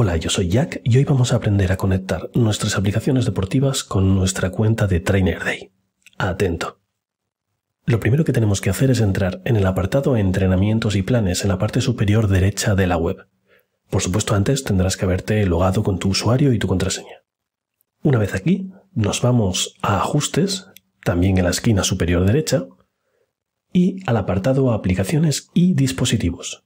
Hola, yo soy Jack y hoy vamos a aprender a conectar nuestras aplicaciones deportivas con nuestra cuenta de Trainer Day. Atento. Lo primero que tenemos que hacer es entrar en el apartado Entrenamientos y Planes en la parte superior derecha de la web. Por supuesto, antes tendrás que haberte logado con tu usuario y tu contraseña. Una vez aquí, nos vamos a Ajustes, también en la esquina superior derecha, y al apartado Aplicaciones y Dispositivos.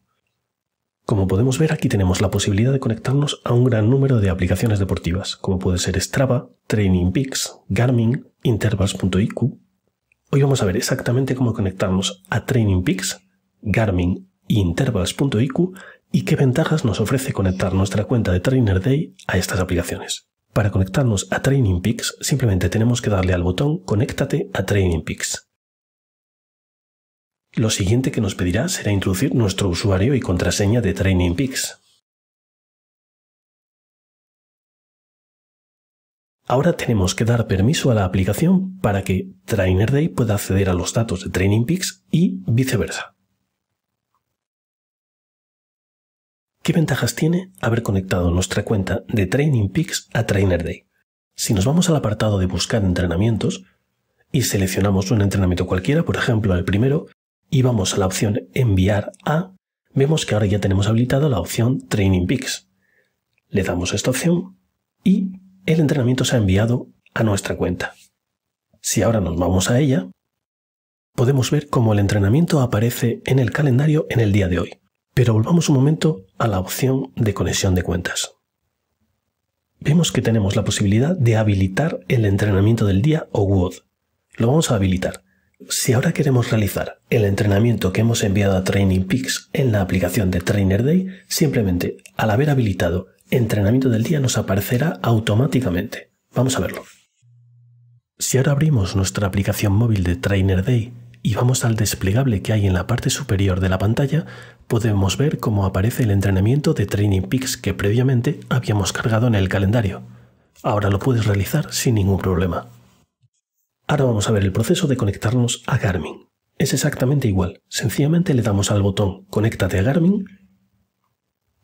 Como podemos ver, aquí tenemos la posibilidad de conectarnos a un gran número de aplicaciones deportivas, como puede ser Strava, Training Peaks, Garmin, Intervals.iq. Hoy vamos a ver exactamente cómo conectarnos a Training Peaks, Garmin y Intervals.iq y qué ventajas nos ofrece conectar nuestra cuenta de Trainer Day a estas aplicaciones. Para conectarnos a Training Peaks, simplemente tenemos que darle al botón Conéctate a Training Peaks. Lo siguiente que nos pedirá será introducir nuestro usuario y contraseña de TrainingPix. Ahora tenemos que dar permiso a la aplicación para que TrainerDay pueda acceder a los datos de TrainingPix y viceversa. ¿Qué ventajas tiene haber conectado nuestra cuenta de TrainingPix a TrainerDay? Si nos vamos al apartado de buscar entrenamientos y seleccionamos un entrenamiento cualquiera, por ejemplo el primero, y vamos a la opción enviar a, vemos que ahora ya tenemos habilitado la opción Training Peaks. Le damos esta opción y el entrenamiento se ha enviado a nuestra cuenta. Si ahora nos vamos a ella, podemos ver cómo el entrenamiento aparece en el calendario en el día de hoy. Pero volvamos un momento a la opción de conexión de cuentas. Vemos que tenemos la posibilidad de habilitar el entrenamiento del día o WOD. Lo vamos a habilitar. Si ahora queremos realizar el entrenamiento que hemos enviado a Training Peaks en la aplicación de Trainer Day, simplemente al haber habilitado entrenamiento del día nos aparecerá automáticamente. Vamos a verlo. Si ahora abrimos nuestra aplicación móvil de Trainer Day y vamos al desplegable que hay en la parte superior de la pantalla, podemos ver cómo aparece el entrenamiento de Training Peaks que previamente habíamos cargado en el calendario. Ahora lo puedes realizar sin ningún problema. Ahora vamos a ver el proceso de conectarnos a Garmin. Es exactamente igual, sencillamente le damos al botón Conéctate a Garmin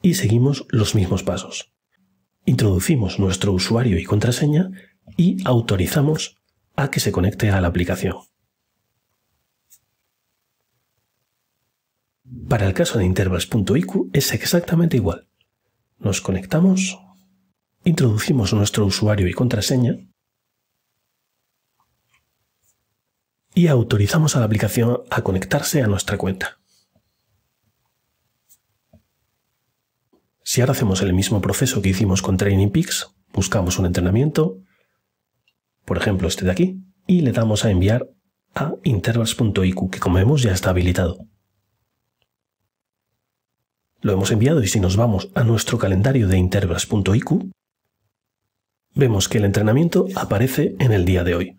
y seguimos los mismos pasos. Introducimos nuestro usuario y contraseña y autorizamos a que se conecte a la aplicación. Para el caso de intervals.iq es exactamente igual. Nos conectamos, introducimos nuestro usuario y contraseña y autorizamos a la aplicación a conectarse a nuestra cuenta. Si ahora hacemos el mismo proceso que hicimos con Training Peaks, buscamos un entrenamiento, por ejemplo este de aquí, y le damos a enviar a intervals.iq, que como vemos ya está habilitado. Lo hemos enviado y si nos vamos a nuestro calendario de intervals.iq, vemos que el entrenamiento aparece en el día de hoy.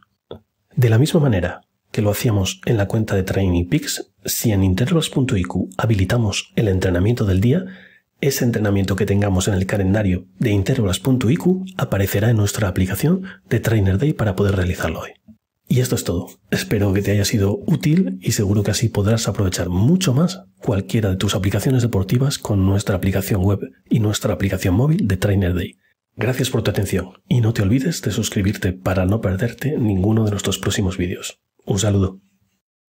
De la misma manera, que lo hacíamos en la cuenta de Training Peaks, si en intervalos.iq habilitamos el entrenamiento del día, ese entrenamiento que tengamos en el calendario de intervalos.iq aparecerá en nuestra aplicación de Trainer Day para poder realizarlo hoy. Y esto es todo. Espero que te haya sido útil y seguro que así podrás aprovechar mucho más cualquiera de tus aplicaciones deportivas con nuestra aplicación web y nuestra aplicación móvil de Trainer Day. Gracias por tu atención y no te olvides de suscribirte para no perderte ninguno de nuestros próximos vídeos. Un saludo.